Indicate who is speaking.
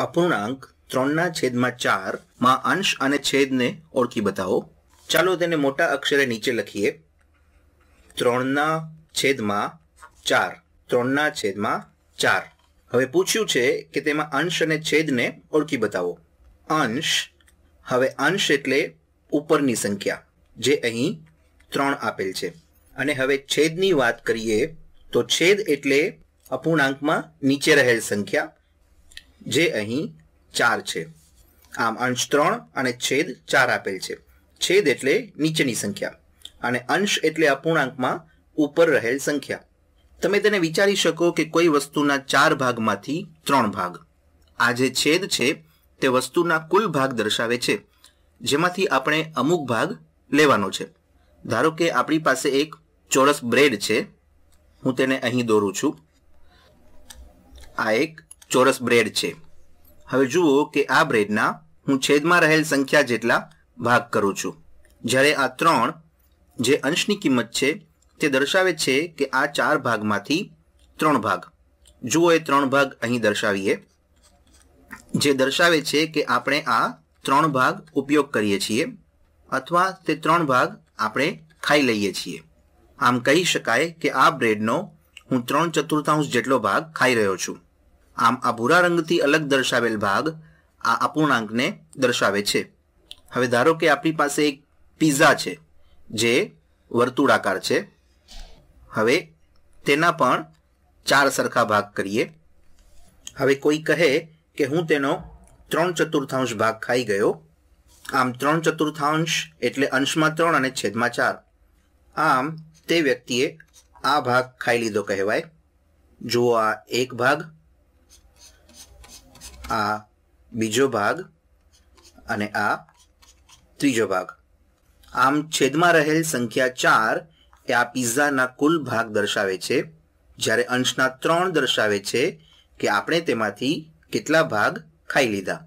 Speaker 1: અપૂર્ણાંક ત્રણના છેદમાં ચાર માં અંશ અને છેદને ઓળખી બતાવો ચાલો તેને મોટા અક્ષરે નીચે લખીએ ત્રણના છેદમાં ચાર ત્રણના છેદમાં ચાર હવે પૂછ્યું છે કે તેમાં અંશ અને છેદને ઓળખી બતાવો અંશ હવે અંશ એટલે ઉપરની સંખ્યા જે અહીં ત્રણ આપેલ છે અને હવે છેદની વાત કરીએ તો છેદ એટલે અપૂર્ણાંકમાં નીચે રહેલ સંખ્યા જે અહીં ચાર છે આમ અંશ ત્રણ અને છેદ ચાર આપેલ છે છેદ એટલે નીચેની સંખ્યા અને અંશ એટલે અપૂર્ણાંકમાં ઉપર રહેલ સંખ્યા તમે તેને વિચારી શકો કે કોઈ વસ્તુના ચાર ભાગમાંથી ત્રણ ભાગ આ જે છેદ છે તે વસ્તુના કુલ ભાગ દર્શાવે છે જેમાંથી આપણે અમુક ભાગ લેવાનો છે ધારો કે આપણી પાસે એક ચોરસ બ્રેડ છે હું તેને અહીં દોરું છું આ એક ચોરસ બ્રેડ છે હવે જુઓ કે આ બ્રેડના હું છેદમાં રહેલ સંખ્યા જેટલા ભાગ કરું છું જ્યારે આ ત્રણ જે અંશની કિંમત છે તે દર્શાવે છે કે આ ચાર ભાગમાંથી ત્રણ ભાગ જુઓ એ ત્રણ ભાગ અહીં દર્શાવીએ જે દર્શાવે છે કે આપણે આ ત્રણ ભાગ ઉપયોગ કરીએ છીએ અથવા તે ત્રણ ભાગ આપણે ખાઈ લઈએ છીએ આમ કહી શકાય કે આ બ્રેડનો હું ત્રણ ચતુર્થાંશ જેટલો ભાગ ખાઈ રહ્યો છું આમ આ ભૂરા રંગથી અલગ દર્શાવેલ ભાગ આ અપૂર્ણાંકને દર્શાવે છે હવે ધારો કે આપણી પાસે એક પીઝા છે જે વર્તુળાકાર છે હવે તેના પણ ચાર સરખા ભાગ કરીએ હવે કોઈ કહે કે હું તેનો ત્રણ ચતુર્થાંશ ભાગ ખાઈ ગયો આમ ત્રણ ચતુર્થાંશ એટલે અંશમાં ત્રણ અને છેદમાં ચાર આમ તે વ્યક્તિએ આ ભાગ ખાઈ લીધો કહેવાય જુઓ આ એક ભાગ આ બીજો ભાગ અને આ ત્રીજો ભાગ આમ છેદમાં રહેલ સંખ્યા ચાર એ આ પિઝાના કુલ ભાગ દર્શાવે છે જ્યારે અંશના ત્રણ દર્શાવે છે કે આપણે તેમાંથી કેટલા ભાગ ખાઈ લીધા